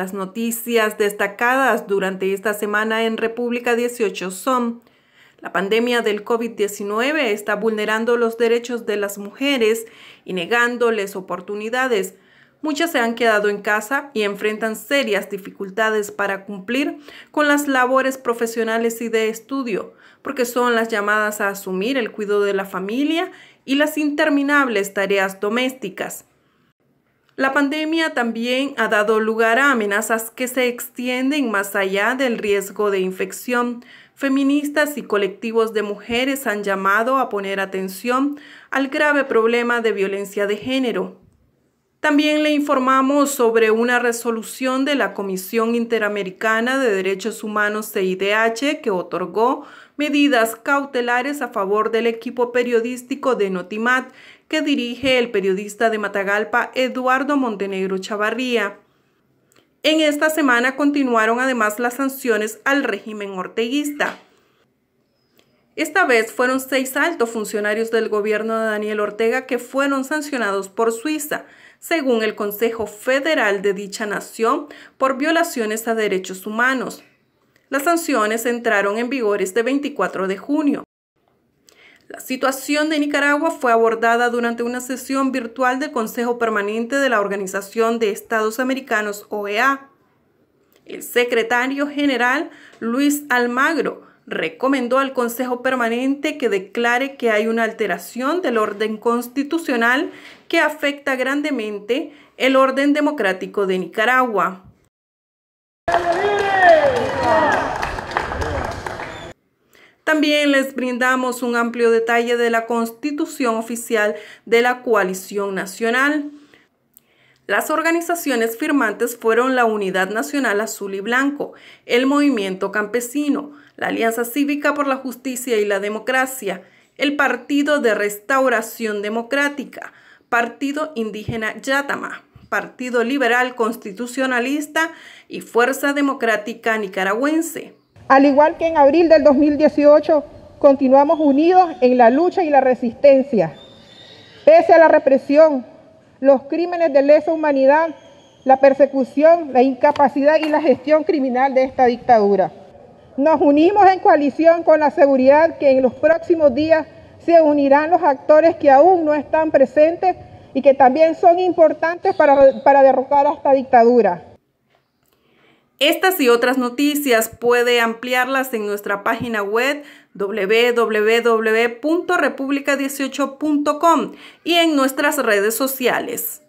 Las noticias destacadas durante esta semana en República 18 son la pandemia del COVID-19 está vulnerando los derechos de las mujeres y negándoles oportunidades. Muchas se han quedado en casa y enfrentan serias dificultades para cumplir con las labores profesionales y de estudio, porque son las llamadas a asumir el cuidado de la familia y las interminables tareas domésticas. La pandemia también ha dado lugar a amenazas que se extienden más allá del riesgo de infección. Feministas y colectivos de mujeres han llamado a poner atención al grave problema de violencia de género, también le informamos sobre una resolución de la Comisión Interamericana de Derechos Humanos CIDH que otorgó medidas cautelares a favor del equipo periodístico de Notimat que dirige el periodista de Matagalpa Eduardo Montenegro Chavarría. En esta semana continuaron además las sanciones al régimen orteguista. Esta vez fueron seis altos funcionarios del gobierno de Daniel Ortega que fueron sancionados por Suiza, según el Consejo Federal de dicha nación, por violaciones a derechos humanos. Las sanciones entraron en vigor este 24 de junio. La situación de Nicaragua fue abordada durante una sesión virtual del Consejo Permanente de la Organización de Estados Americanos, OEA. El secretario general Luis Almagro recomendó al Consejo Permanente que declare que hay una alteración del orden constitucional que afecta grandemente el orden democrático de Nicaragua. También les brindamos un amplio detalle de la constitución oficial de la coalición nacional. Las organizaciones firmantes fueron la Unidad Nacional Azul y Blanco, el Movimiento Campesino, la Alianza Cívica por la Justicia y la Democracia, el Partido de Restauración Democrática, Partido Indígena Yatama, Partido Liberal Constitucionalista y Fuerza Democrática Nicaragüense. Al igual que en abril del 2018, continuamos unidos en la lucha y la resistencia. Pese a la represión, los crímenes de lesa humanidad, la persecución, la incapacidad y la gestión criminal de esta dictadura. Nos unimos en coalición con la seguridad que en los próximos días se unirán los actores que aún no están presentes y que también son importantes para, para derrocar a esta dictadura. Estas y otras noticias puede ampliarlas en nuestra página web www.republica18.com y en nuestras redes sociales.